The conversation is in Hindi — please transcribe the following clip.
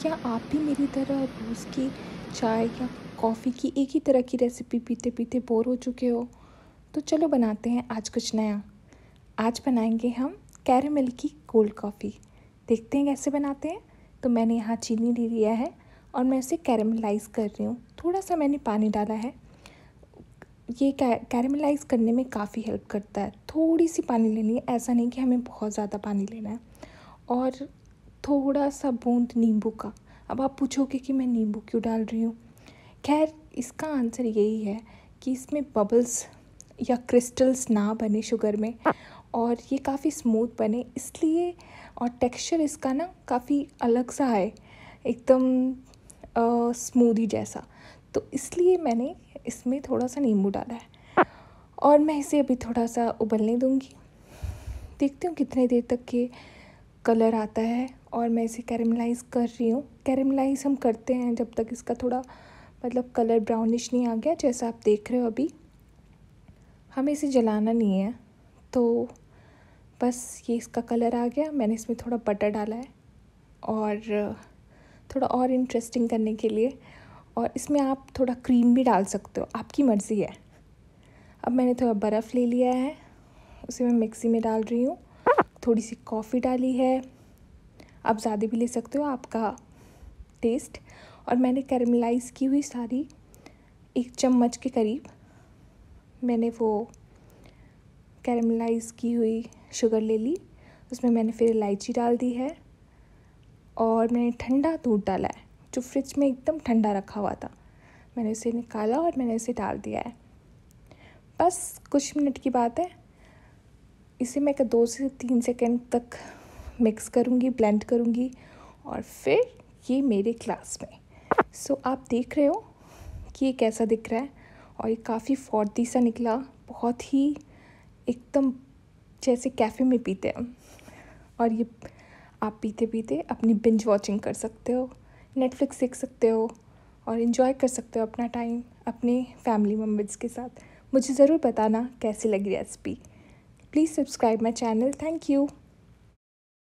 क्या आप भी मेरी तरह रोज़ की चाय या कॉफ़ी की एक ही तरह की रेसिपी पीते पीते बोर हो चुके हो तो चलो बनाते हैं आज कुछ नया आज बनाएंगे हम कैरेमिल की कोल्ड कॉफ़ी देखते हैं कैसे बनाते हैं तो मैंने यहाँ चीनी ले लिया है और मैं उसे कैरेमलाइज़ कर रही हूँ थोड़ा सा मैंने पानी डाला है ये कैरेमलाइज़ करने में काफ़ी हेल्प करता है थोड़ी सी पानी लेनी है ऐसा नहीं कि हमें बहुत ज़्यादा पानी लेना है और थोड़ा सा बूंद नींबू का अब आप पूछोगे कि मैं नींबू क्यों डाल रही हूँ खैर इसका आंसर यही है कि इसमें बबल्स या क्रिस्टल्स ना बने शुगर में और ये काफ़ी स्मूथ बने इसलिए और टेक्सचर इसका ना काफ़ी अलग सा है एकदम स्मूदी जैसा तो इसलिए मैंने इसमें थोड़ा सा नींबू डाला है और मैं इसे अभी थोड़ा सा उबलने दूँगी देखती हूँ कितने देर तक के कलर आता है और मैं इसे कैरमलाइज कर रही हूँ कैरमलाइज हम करते हैं जब तक इसका थोड़ा मतलब कलर ब्राउनिश नहीं आ गया जैसा आप देख रहे हो अभी हमें इसे जलाना नहीं है तो बस ये इसका कलर आ गया मैंने इसमें थोड़ा बटर डाला है और थोड़ा और इंटरेस्टिंग करने के लिए और इसमें आप थोड़ा क्रीम भी डाल सकते हो आपकी मर्ज़ी है अब मैंने थोड़ा बर्फ़ ले लिया है उसे मैं मिक्सी में डाल रही हूँ थोड़ी सी कॉफ़ी डाली है आप ज़्यादा भी ले सकते हो आपका टेस्ट और मैंने कैरमलाइज की हुई सारी एक चम्मच के करीब मैंने वो कैरमलाइज की हुई शुगर ले ली उसमें मैंने फिर इलायची डाल दी है और मैंने ठंडा दूध डाला है जो फ्रिज में एकदम ठंडा रखा हुआ था मैंने उसे निकाला और मैंने उसे डाल दिया है बस कुछ मिनट की बात है इसे मैं दो से तीन सेकेंड तक मिक्स करूँगी ब्लेंड करूँगी और फिर ये मेरे क्लास में सो so, आप देख रहे हो कि ये कैसा दिख रहा है और ये काफ़ी फौर्ती सा निकला बहुत ही एकदम जैसे कैफ़े में पीते हैं और ये आप पीते पीते अपनी बिंज वॉचिंग कर सकते हो नेटफ्लिक्स देख सकते हो और इन्जॉय कर सकते हो अपना टाइम अपने फैमिली मेम्बर्स के साथ मुझे ज़रूर बताना कैसी लगी recipe Please subscribe my channel. Thank you.